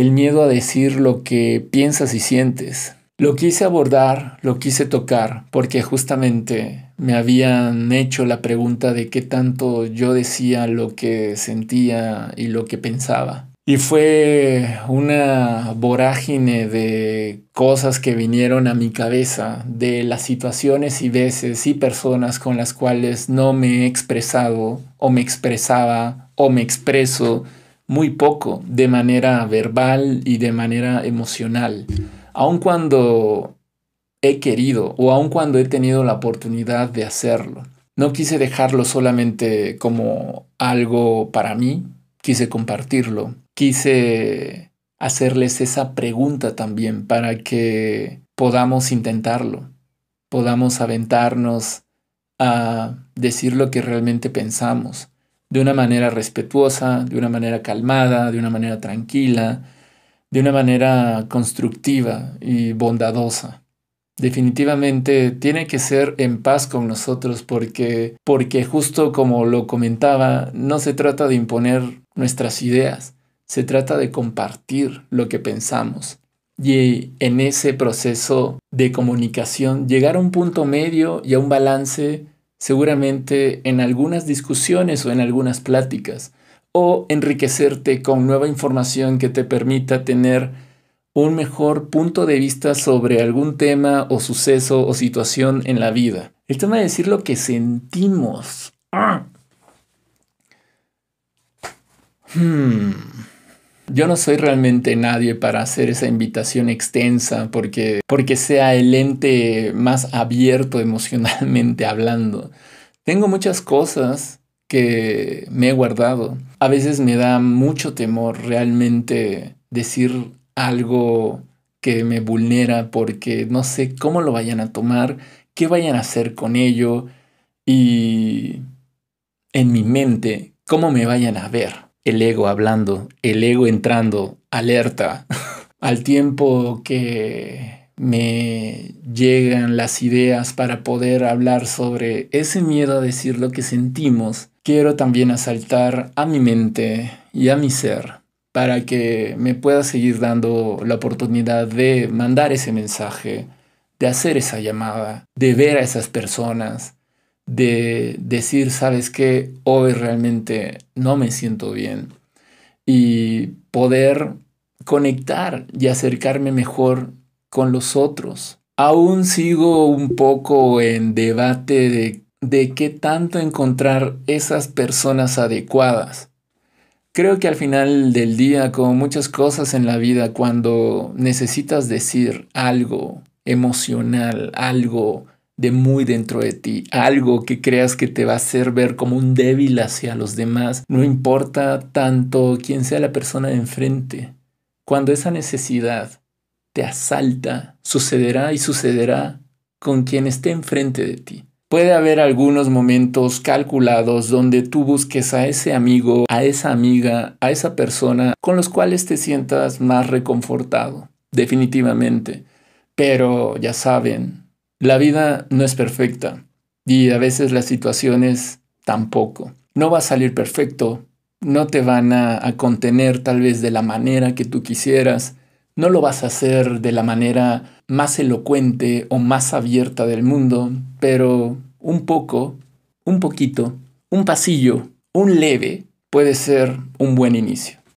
el miedo a decir lo que piensas y sientes. Lo quise abordar, lo quise tocar, porque justamente me habían hecho la pregunta de qué tanto yo decía lo que sentía y lo que pensaba. Y fue una vorágine de cosas que vinieron a mi cabeza, de las situaciones y veces y personas con las cuales no me he expresado o me expresaba o me expreso muy poco de manera verbal y de manera emocional. Aun cuando he querido o aun cuando he tenido la oportunidad de hacerlo. No quise dejarlo solamente como algo para mí, quise compartirlo, quise hacerles esa pregunta también para que podamos intentarlo, podamos aventarnos a decir lo que realmente pensamos, de una manera respetuosa, de una manera calmada, de una manera tranquila, de una manera constructiva y bondadosa. Definitivamente tiene que ser en paz con nosotros porque, porque justo como lo comentaba, no se trata de imponer nuestras ideas, se trata de compartir lo que pensamos. Y en ese proceso de comunicación, llegar a un punto medio y a un balance seguramente en algunas discusiones o en algunas pláticas, o enriquecerte con nueva información que te permita tener un mejor punto de vista sobre algún tema o suceso o situación en la vida. El tema de decir lo que sentimos. Hmm. Yo no soy realmente nadie para hacer esa invitación extensa porque, sea el ente más abierto emocionalmente hablando. Tengo muchas cosas que me he guardado. A veces me da mucho temor realmente decir algo que me vulnera porque no sé cómo lo vayan a tomar, qué vayan a hacer con ello y en mi mente cómo me vayan a ver el ego hablando, el ego entrando, alerta, al tiempo que me llegan las ideas para poder hablar sobre ese miedo a decir lo que sentimos, quiero también asaltar a mi mente y a mi ser para que me pueda seguir dando la oportunidad de mandar ese mensaje, de hacer esa llamada, de ver a esas personas, de decir, sabes que hoy realmente no me siento bien y poder conectar y acercarme mejor con los otros. Aún sigo un poco en debate de, de qué tanto encontrar esas personas adecuadas. Creo que al final del día, como muchas cosas en la vida, cuando necesitas decir algo emocional, algo de muy dentro de ti, algo que creas que te va a hacer ver como un débil hacia los demás, no importa tanto quién sea la persona de enfrente. Cuando esa necesidad te asalta, sucederá y sucederá con quien esté enfrente de ti. Puede haber algunos momentos calculados donde tú busques a ese amigo, a esa amiga, a esa persona con los cuales te sientas más reconfortado, definitivamente. Pero ya saben, la vida no es perfecta y a veces las situaciones tampoco. No va a salir perfecto, no te van a, contener tal vez de la manera que tú quisieras, no lo vas a hacer de la manera más elocuente o más abierta del mundo, pero un poco, un poquito, un pasillo, un leve puede ser un buen inicio.